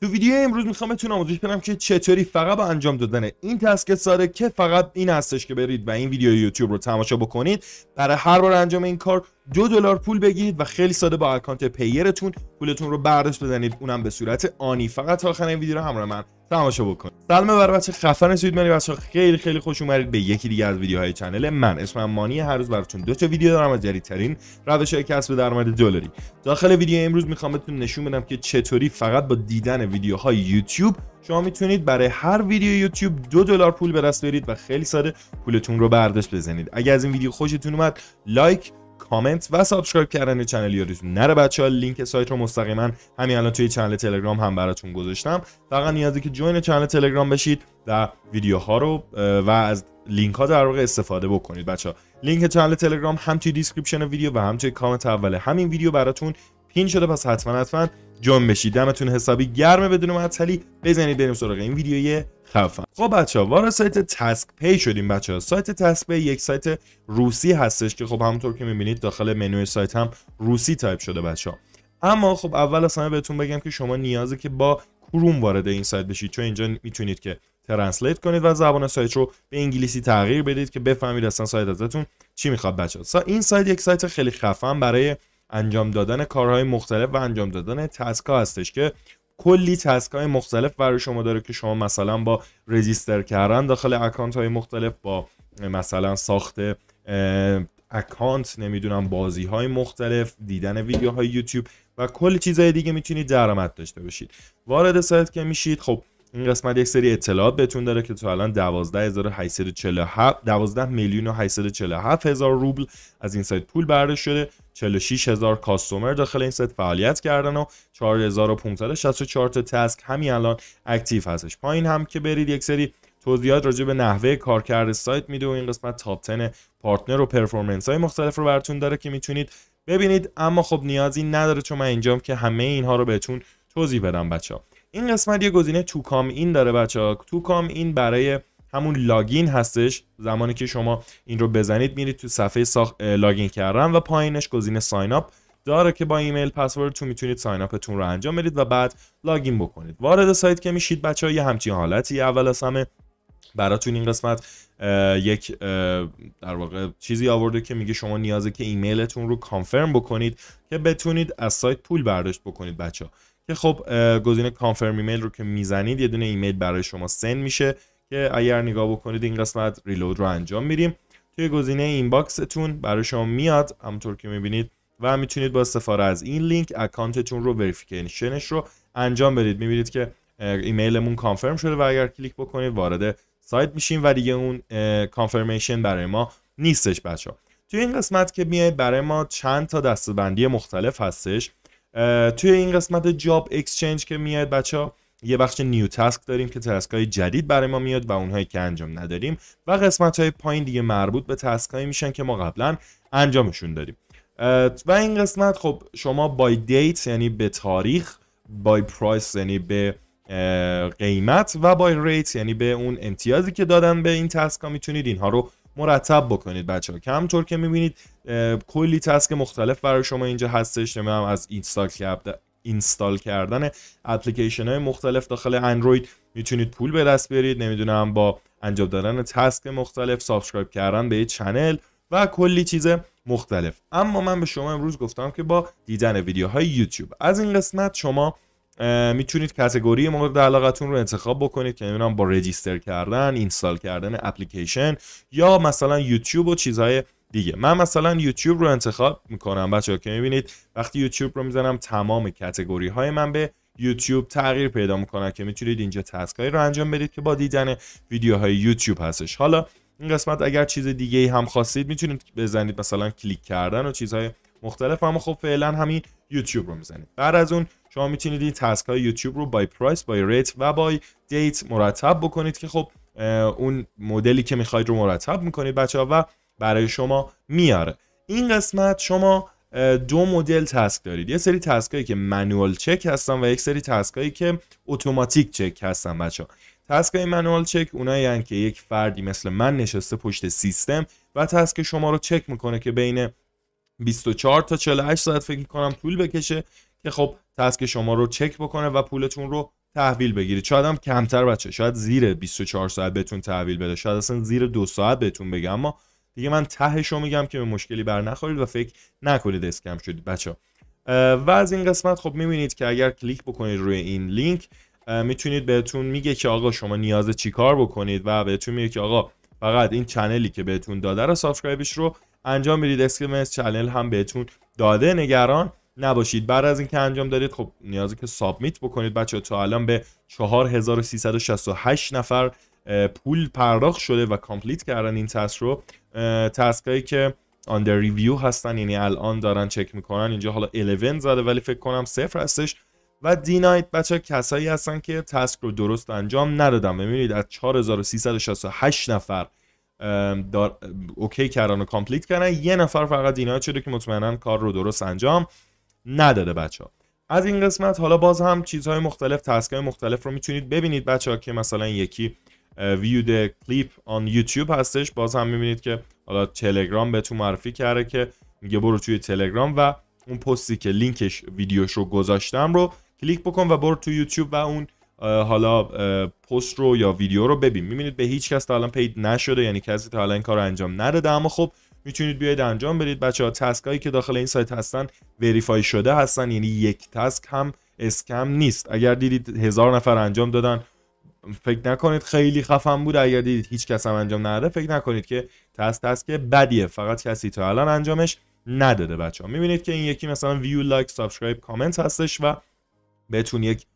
تو ویدیو امروز میخوام بتونم آموزش بدم که چطوری فقط با انجام دادن این تسک ساده که فقط این هستش که برید و این ویدیو یوتیوب رو تماشا بکنید برای هر بار انجام این کار دو دلار پول بگیرید و خیلی ساده با اکانت پیرتون پولتون رو برداشت بزنید اونم به صورت آنی فقط تا آخر این ویدیو رو همراه من تماشا بکن سلام بر بچه خفن سوید منی بچه خیلی خیلی خوش اومدید به یکی دیگه از ویدیوهای چنل من اسمم مانی هر روز براتون دو تا ویدیو دارم از جدیدترین روش های کسب درآمد دلاری داخل ویدیو امروز میخوام بهتون نشون بدم که چطوری فقط با دیدن ویدیوهای یوتیوب شما میتونید برای هر ویدیو یوتیوب دو دلار پول به دست بیارید و خیلی ساده پولتون رو برداشت بزنید اگر از این ویدیو خوشتون اومد لایک کامنت و سابسکرایب کردن چنل یادتون نره بچه ها لینک سایت رو مستقیما همین الان توی چنل تلگرام هم براتون گذاشتم فقط نیازی که جوین چنل تلگرام بشید و ویدیوها رو و از لینک ها در واقع استفاده بکنید بچه ها لینک چنل تلگرام هم توی دیسکریپشن ویدیو و هم توی کامنت اول همین ویدیو براتون پین شده پس حتما حتما جوین بشید دمتون حسابی گرم بدون معطلی بزنید بریم سراغ این ویدیو خفن خب بچه ها وارد سایت تسک پی شدیم بچه ها سایت تسک پی یک سایت روسی هستش که خب همونطور که میبینید داخل منوی سایت هم روسی تایپ شده بچه ها اما خب اول از همه بهتون بگم که شما نیازه که با کروم وارد این سایت بشید چون اینجا میتونید که ترنسلیت کنید و زبان سایت رو به انگلیسی تغییر بدید که بفهمید اصلا سایت ازتون چی میخواد بچه ها این سایت یک سایت خیلی خفن برای انجام دادن کارهای مختلف و انجام دادن تسکا هستش که کلی تسک های مختلف برای شما داره که شما مثلا با رجیستر کردن داخل اکانت های مختلف با مثلا ساخت اکانت نمیدونم بازی های مختلف دیدن ویدیوهای یوتیوب و کلی چیزهای دیگه میتونید درآمد داشته باشید وارد سایت که میشید خب این قسمت یک سری اطلاعات بهتون داره که تو الان 12847 12 میلیون و 847 هزار روبل از این سایت پول برداشت شده 46 هزار کاستومر داخل این ست فعالیت کردن و 4564 تا تسک همین الان اکتیو هستش پایین هم که برید یک سری توضیحات راجع به نحوه کارکرد سایت میده و این قسمت تاپ 10 پارتنر و پرفورمنس های مختلف رو براتون داره که میتونید ببینید اما خب نیازی نداره چون من اینجام که همه اینها رو بهتون توضیح بدم بچه ها. این قسمت یه گزینه تو کام این داره بچه ها تو این برای همون لاگین هستش زمانی که شما این رو بزنید میرید تو صفحه ساخت لاگین کردن و پایینش گزینه ساین اپ داره که با ایمیل پسورد تو میتونید ساین اپتون رو انجام بدید و بعد لاگین بکنید وارد سایت که میشید بچه یه همچین حالتی اول از همه براتون این قسمت یک در واقع چیزی آورده که میگه شما نیازه که ایمیلتون رو کانفرم بکنید که بتونید از سایت پول برداشت بکنید بچه که خب گزینه کانفرم ایمیل رو که میزنید یه دونه ایمیل برای شما سن میشه که اگر نگاه بکنید این قسمت ریلود رو انجام میدیم توی گزینه این باکستون برای شما میاد همونطور که میبینید و میتونید با استفاده از این لینک اکانتتون رو وریفیکیشنش رو انجام بدید میبینید که ایمیلمون کانفرم شده و اگر کلیک بکنید وارد سایت میشیم و دیگه اون کانفرمیشن برای ما نیستش بچه ها توی این قسمت که میاد برای ما چند تا دستبندی مختلف هستش توی این قسمت جاب اکسچنج که میاد بچه یه بخش نیو تسک داریم که تسک های جدید برای ما میاد و اونهایی که انجام نداریم و قسمت های پایین دیگه مربوط به تسک هایی میشن که ما قبلا انجامشون داریم و این قسمت خب شما بای دیت یعنی به تاریخ بای پرایس یعنی به قیمت و بای ریت یعنی به اون امتیازی که دادن به این تسک ها میتونید اینها رو مرتب بکنید بچه ها که همطور که میبینید کلی تسک مختلف برای شما اینجا هستش نمیم از اینستال کردن اپلیکیشن های مختلف داخل اندروید میتونید پول به دست بیارید نمیدونم با انجام دادن تسک مختلف سابسکرایب کردن به یه چنل و کلی چیز مختلف اما من به شما امروز گفتم که با دیدن ویدیوهای یوتیوب از این قسمت شما میتونید کتگوری مورد علاقتون رو انتخاب بکنید که نمیدونم با رجیستر کردن اینستال کردن اپلیکیشن یا مثلا یوتیوب و چیزهای دیگه من مثلا یوتیوب رو انتخاب میکنم بچه ها که میبینید وقتی یوتیوب رو میزنم تمام کتگوری های من به یوتیوب تغییر پیدا میکنن که میتونید اینجا تسکایی رو انجام بدید که با دیدن ویدیوهای یوتیوب هستش حالا این قسمت اگر چیز دیگه ای هم خواستید میتونید بزنید مثلا کلیک کردن و چیزهای مختلف اما خب فعلا همین یوتیوب رو میزنید بعد از اون شما میتونید این تسک های یوتیوب رو بای پرایس بای ریت و بای دیت مرتب بکنید که خب اون مدلی که میخواید رو مرتب میکنید بچه ها و برای شما میاره این قسمت شما دو مدل تسک دارید یه سری تسکایی که منوال چک هستن و یک سری تسکایی که اتوماتیک چک هستن بچه ها تسکای منوال چک اونایی یعنی که یک فردی مثل من نشسته پشت سیستم و تسک شما رو چک میکنه که بین 24 تا 48 ساعت فکر کنم پول بکشه که خب تسک شما رو چک بکنه و پولتون رو تحویل بگیره. شاید هم کمتر بچه شاید زیر 24 ساعت بهتون تحویل بده شاید اصلا زیر دو ساعت بهتون بگه اما دیگه من تهشو میگم که به مشکلی بر نخورید و فکر نکنید اسکم شدید بچه و از این قسمت خب میبینید که اگر کلیک بکنید روی این لینک میتونید بهتون میگه که آقا شما نیاز چیکار بکنید و بهتون میگه که آقا فقط این چنلی که بهتون داده رو سابسکرایبش رو انجام بدید از چنل هم بهتون داده نگران نباشید بعد از اینکه انجام دارید خب نیازه که سابمیت بکنید بچه تا الان به 4368 نفر پول پرداخت شده و کامپلیت کردن این تست رو هایی که under review هستن یعنی الان دارن چک میکنن اینجا حالا 11 زده ولی فکر کنم صفر هستش و دینایت بچه کسایی هستن که تسک رو درست انجام ندادن ببینید از 4368 نفر اوکی کردن و کامپلیت کردن یه نفر فقط دینایت شده که مطمئنا کار رو درست انجام نداده بچه ها. از این قسمت حالا باز هم چیزهای مختلف های مختلف رو میتونید ببینید بچه ها که مثلا یکی وید کلیپ آن یوتیوب هستش باز هم میبینید که حالا تلگرام به تو معرفی کرده که میگه برو توی تلگرام و اون پستی که لینکش ویدیوش رو گذاشتم رو کلیک بکن و برو تو یوتیوب و اون حالا پست رو یا ویدیو رو ببین میبینید به هیچ کس تا الان پید نشده یعنی کسی تا الان این کار انجام نداده اما خب میتونید بیاید انجام بدید بچه ها تسک هایی که داخل این سایت هستن وریفای شده هستن یعنی یک تسک هم اسکم نیست اگر دیدید هزار نفر انجام دادن فکر نکنید خیلی خفم بود اگر دیدید هیچ کس هم انجام نداده فکر نکنید که تست تست که بدیه فقط کسی تا الان انجامش نداده بچه ها میبینید که این یکی مثلا ویو لایک سابسکرایب کامنت هستش و بهتون یک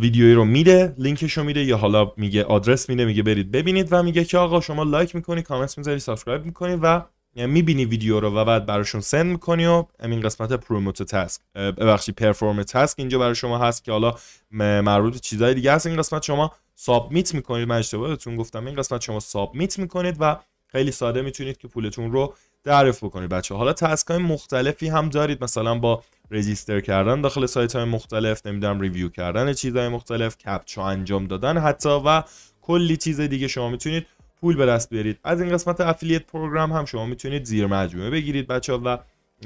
ویدیویی رو میده لینکش رو میده یا حالا میگه آدرس میده میگه برید ببینید و میگه که آقا شما لایک میکنی کامنت میذاری سابسکرایب میکنی و یعنی میبینی ویدیو رو و بعد براشون سند میکنی و این قسمت پروموت تسک ببخشید پرفورم تسک اینجا برای شما هست که حالا مربوط به چیزهای دیگه هست این قسمت شما سابمیت میکنید من اشتباهتون گفتم این قسمت شما سابمیت میکنید و خیلی ساده میتونید که پولتون رو دریافت بکنید بچه حالا تسک های مختلفی هم دارید مثلا با رجیستر کردن داخل سایت های مختلف نمیدونم ریویو کردن چیزهای مختلف کپچا انجام دادن حتی و کلی چیز دیگه شما میتونید پول به دست بیارید از این قسمت افیلیت پروگرام هم شما میتونید زیر مجموعه بگیرید بچه و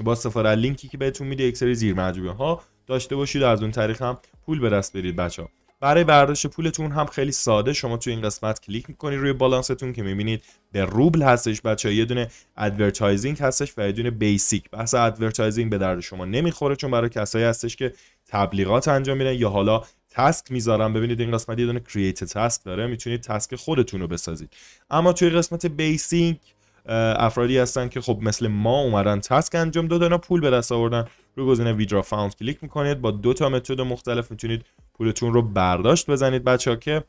با سفاره لینکی که بهتون میده یک سری زیر مجموعه ها داشته باشید و از اون طریق هم پول به دست بیارید بچه ها. برای برداشت پولتون هم خیلی ساده شما تو این قسمت کلیک میکنید روی بالانستون که میبینید به روبل هستش بچه یه دونه ادورتایزینگ هستش و یه دونه بیسیک بحث ادورتایزینگ به درد شما نمیخوره چون برای کسایی هستش که تبلیغات انجام میدن یا حالا تسک میذارم ببینید این قسمت یه دونه کرییت تسک داره میتونید تسک خودتون رو بسازید اما توی قسمت بیسینگ افرادی هستن که خب مثل ما اومدن تسک انجام دادن و پول به دست آوردن رو گزینه ویدرا فاوند کلیک میکنید با دو تا متد مختلف میتونید پولتون رو برداشت بزنید بچه ها که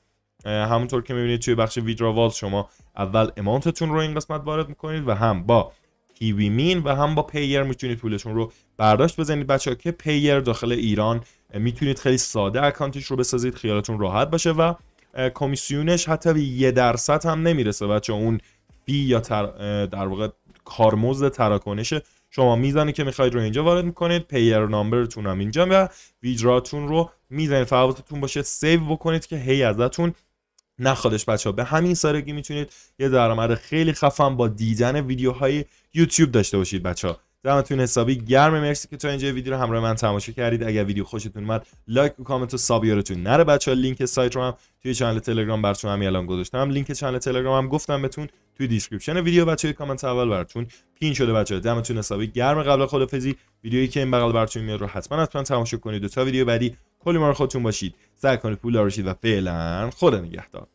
همونطور که میبینید توی بخش ویدرا وال شما اول امانتتون رو این قسمت وارد میکنید و هم با کیوی و هم با پیر میتونید پولتون رو برداشت بزنید بچه که پیر داخل ایران میتونید خیلی ساده اکانتش رو بسازید خیالتون راحت باشه و کمیسیونش حتی به یه درصد هم نمیرسه بچه اون بی یا تر... در واقع کارمزد تراکنش شما میزنه که میخواید رو اینجا وارد میکنید پیر نامبرتون هم اینجا و ویجراتون رو میزنید فواتتون باشه سیو بکنید که هی ازتون نخوادش بچه ها به همین سادگی میتونید یه درآمد خیلی خفن با دیدن ویدیوهای یوتیوب داشته باشید بچه ها دمتون حسابی گرم مرسی که تا اینجا ویدیو رو همراه من تماشا کردید اگر ویدیو خوشتون اومد لایک و کامنت و ساب یارتون نره بچه لینک سایت رو هم توی چنل تلگرام براتون همین الان گذاشتم لینک چنل تلگرام هم گفتم بهتون توی دیسکریپشن ویدیو بچه کامنت اول براتون پین شده بچه دمتون حسابی گرم قبل خدافظی ویدیویی که این بغل براتون میاد رو حتما حتما تماشا کنید و تا ویدیو بعدی کلی ما خودتون باشید سعی کنید پول و فعلا خدا نگهدار